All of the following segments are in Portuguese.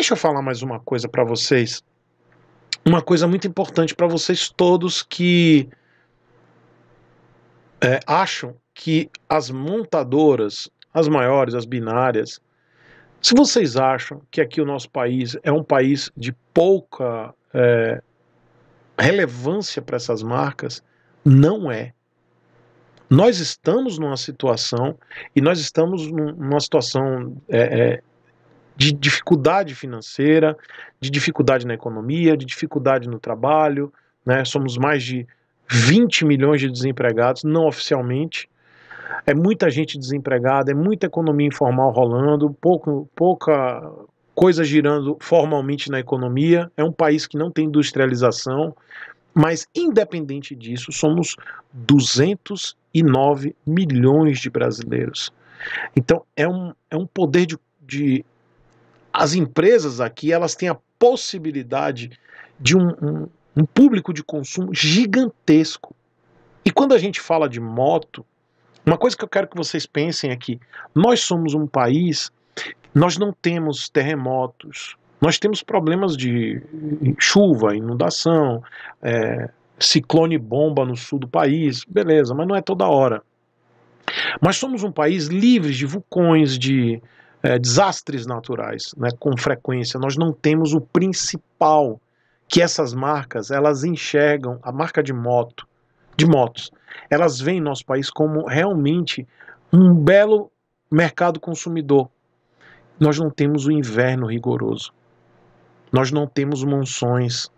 Deixa eu falar mais uma coisa para vocês. Uma coisa muito importante para vocês todos que é, acham que as montadoras, as maiores, as binárias, se vocês acham que aqui o nosso país é um país de pouca é, relevância para essas marcas, não é. Nós estamos numa situação, e nós estamos numa situação é, é de dificuldade financeira, de dificuldade na economia, de dificuldade no trabalho. Né? Somos mais de 20 milhões de desempregados, não oficialmente. É muita gente desempregada, é muita economia informal rolando, pouco, pouca coisa girando formalmente na economia. É um país que não tem industrialização, mas independente disso, somos 209 milhões de brasileiros. Então é um, é um poder de, de as empresas aqui elas têm a possibilidade de um, um, um público de consumo gigantesco. E quando a gente fala de moto, uma coisa que eu quero que vocês pensem aqui: que nós somos um país, nós não temos terremotos, nós temos problemas de chuva, inundação, é, ciclone bomba no sul do país, beleza, mas não é toda hora. Mas somos um país livre de vulcões, de é, desastres naturais né, com frequência. Nós não temos o principal que essas marcas elas enxergam a marca de moto, de motos. Elas veem nosso país como realmente um belo mercado consumidor. Nós não temos o inverno rigoroso. Nós não temos monções.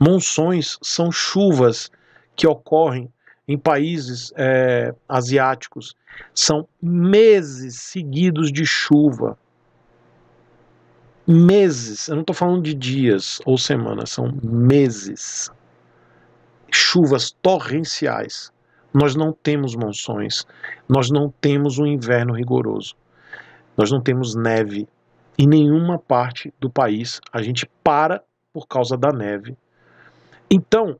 Monções são chuvas que ocorrem em países é, asiáticos, são meses seguidos de chuva. Meses, eu não estou falando de dias ou semanas, são meses. Chuvas torrenciais. Nós não temos monções, nós não temos um inverno rigoroso, nós não temos neve. Em nenhuma parte do país a gente para por causa da neve. Então,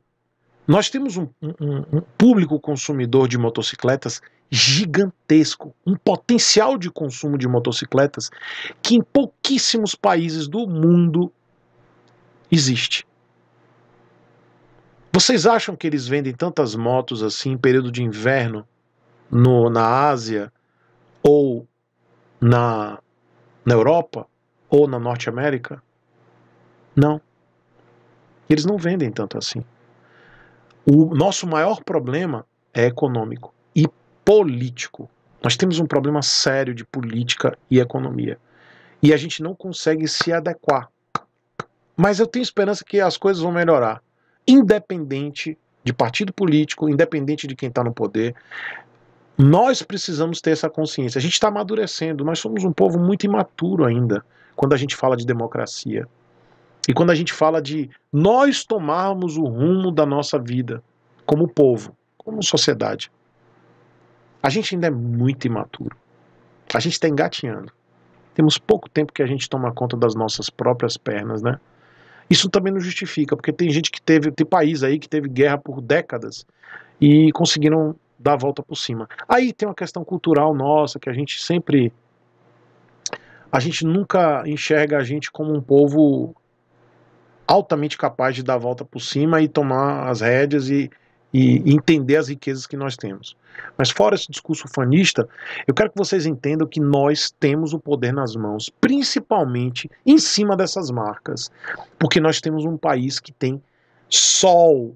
nós temos um, um, um público consumidor de motocicletas gigantesco, um potencial de consumo de motocicletas que em pouquíssimos países do mundo existe. Vocês acham que eles vendem tantas motos assim em período de inverno no, na Ásia ou na, na Europa ou na Norte América? Não. Eles não vendem tanto assim. O nosso maior problema é econômico e político. Nós temos um problema sério de política e economia. E a gente não consegue se adequar. Mas eu tenho esperança que as coisas vão melhorar. Independente de partido político, independente de quem está no poder, nós precisamos ter essa consciência. A gente está amadurecendo, nós somos um povo muito imaturo ainda quando a gente fala de democracia. E quando a gente fala de nós tomarmos o rumo da nossa vida, como povo, como sociedade, a gente ainda é muito imaturo. A gente está engatinhando. Temos pouco tempo que a gente toma conta das nossas próprias pernas, né? Isso também não justifica, porque tem gente que teve, tem país aí que teve guerra por décadas e conseguiram dar a volta por cima. Aí tem uma questão cultural nossa que a gente sempre a gente nunca enxerga a gente como um povo altamente capaz de dar a volta por cima e tomar as rédeas e, e entender as riquezas que nós temos. Mas fora esse discurso fanista, eu quero que vocês entendam que nós temos o poder nas mãos, principalmente em cima dessas marcas, porque nós temos um país que tem sol,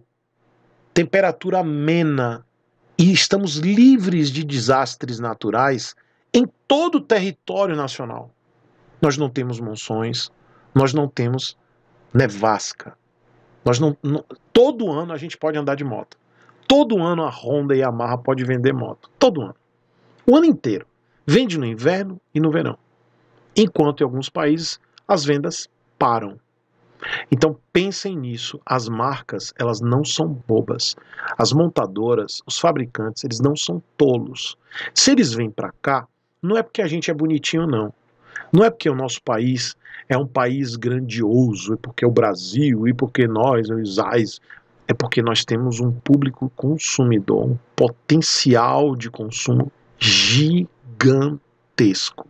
temperatura amena e estamos livres de desastres naturais em todo o território nacional. Nós não temos monções, nós não temos nevasca. Né, Nós não, não, todo ano a gente pode andar de moto. Todo ano a Honda e a Yamaha pode vender moto. Todo ano. O ano inteiro. Vende no inverno e no verão. Enquanto em alguns países as vendas param. Então pensem nisso, as marcas, elas não são bobas. As montadoras, os fabricantes, eles não são tolos. Se eles vêm para cá, não é porque a gente é bonitinho não. Não é porque o nosso país é um país grandioso, é porque é o Brasil, e porque nós, os isais, é porque nós temos um público consumidor, um potencial de consumo gigantesco.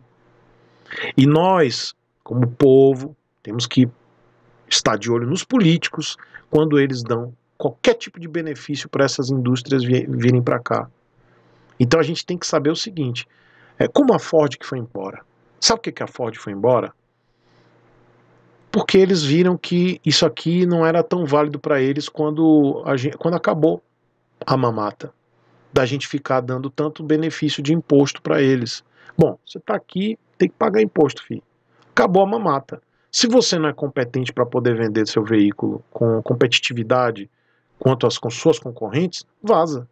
E nós, como povo, temos que estar de olho nos políticos quando eles dão qualquer tipo de benefício para essas indústrias virem para cá. Então a gente tem que saber o seguinte: é como a Ford que foi embora. Sabe por que a Ford foi embora? Porque eles viram que isso aqui não era tão válido para eles quando, a gente, quando acabou a mamata. Da gente ficar dando tanto benefício de imposto para eles. Bom, você está aqui, tem que pagar imposto, filho. Acabou a mamata. Se você não é competente para poder vender seu veículo com competitividade quanto às com suas concorrentes, vaza.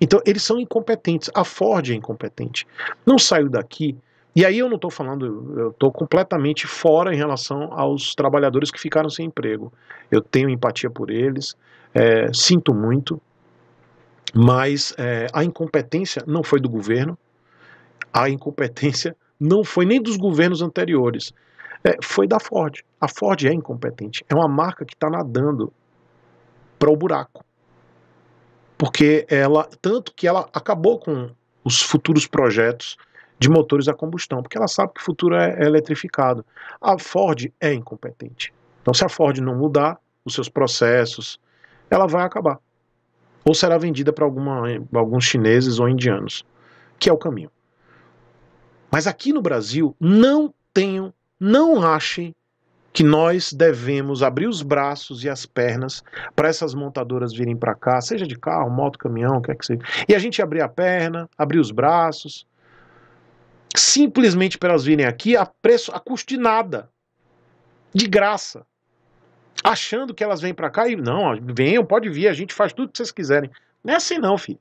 Então, eles são incompetentes. A Ford é incompetente. Não saiu daqui e aí eu não estou falando, eu estou completamente fora em relação aos trabalhadores que ficaram sem emprego. Eu tenho empatia por eles, é, sinto muito, mas é, a incompetência não foi do governo, a incompetência não foi nem dos governos anteriores, é, foi da Ford. A Ford é incompetente, é uma marca que está nadando para o buraco. Porque ela, tanto que ela acabou com os futuros projetos de motores a combustão, porque ela sabe que o futuro é, é eletrificado. A Ford é incompetente. Então, se a Ford não mudar os seus processos, ela vai acabar. Ou será vendida para alguns chineses ou indianos, que é o caminho. Mas aqui no Brasil, não tenham, não achem que nós devemos abrir os braços e as pernas para essas montadoras virem para cá, seja de carro, moto, caminhão, quer é que seja. E a gente abrir a perna, abrir os braços, simplesmente para elas virem aqui a preço, a custo de nada, de graça, achando que elas vêm para cá e não, venham, pode vir, a gente faz tudo que vocês quiserem. Não é assim não, filho.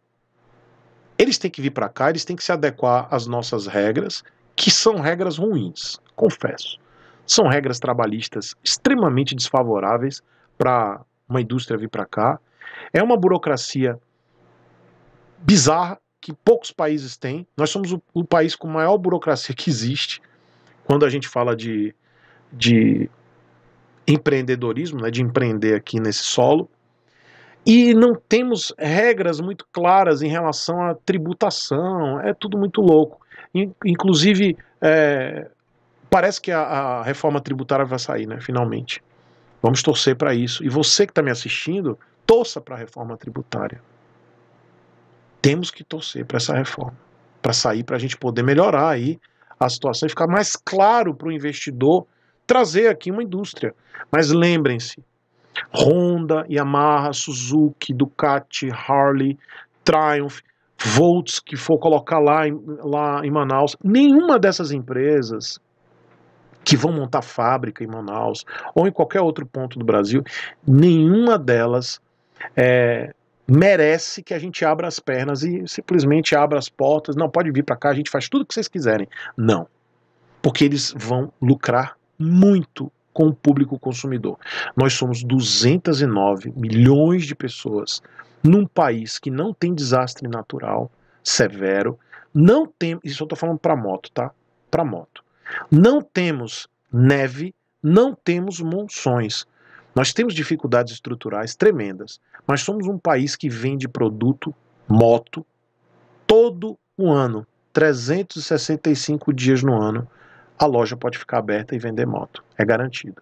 Eles têm que vir para cá, eles têm que se adequar às nossas regras, que são regras ruins, confesso. São regras trabalhistas extremamente desfavoráveis para uma indústria vir para cá. É uma burocracia bizarra, que poucos países têm. Nós somos o, o país com maior burocracia que existe quando a gente fala de, de empreendedorismo, né, de empreender aqui nesse solo. E não temos regras muito claras em relação à tributação, é tudo muito louco. Inclusive, é, parece que a, a, reforma tributária vai sair, né? Finalmente. Vamos torcer para isso. E você que está me assistindo, torça para a reforma tributária temos que torcer para essa reforma, para sair, para a gente poder melhorar aí a situação e ficar mais claro para o investidor trazer aqui uma indústria. Mas lembrem-se, Honda, Yamaha, Suzuki, Ducati, Harley, Triumph, Volts, que for colocar lá em, lá em Manaus, nenhuma dessas empresas que vão montar fábrica em Manaus ou em qualquer outro ponto do Brasil, nenhuma delas é, merece que a gente abra as pernas e simplesmente abra as portas. Não, pode vir para cá, a gente faz tudo o que vocês quiserem. Não. Porque eles vão lucrar muito com o público consumidor. Nós somos 209 milhões de pessoas num país que não tem desastre natural severo, não tem, isso eu estou falando para moto, tá? Para moto. Não temos neve, não temos monções. Nós temos dificuldades estruturais tremendas, mas somos um país que vende produto, moto, todo o ano, 365 dias no ano. A loja pode ficar aberta e vender moto, é garantido.